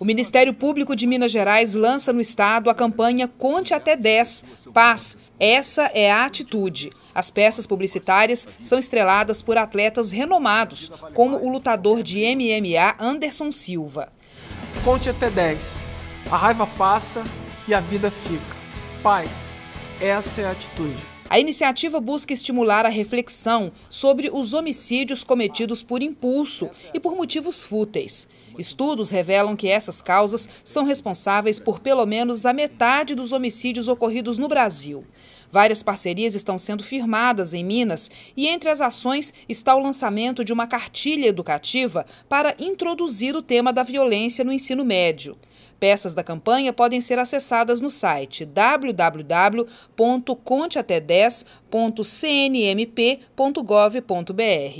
O Ministério Público de Minas Gerais lança no estado a campanha Conte até 10, Paz, essa é a atitude. As peças publicitárias são estreladas por atletas renomados, como o lutador de MMA Anderson Silva. Conte até 10. A raiva passa e a vida fica. Paz, essa é a atitude. A iniciativa busca estimular a reflexão sobre os homicídios cometidos por impulso e por motivos fúteis. Estudos revelam que essas causas são responsáveis por pelo menos a metade dos homicídios ocorridos no Brasil. Várias parcerias estão sendo firmadas em Minas e entre as ações está o lançamento de uma cartilha educativa para introduzir o tema da violência no ensino médio. Peças da campanha podem ser acessadas no site www.conteaté10.cnmp.gov.br.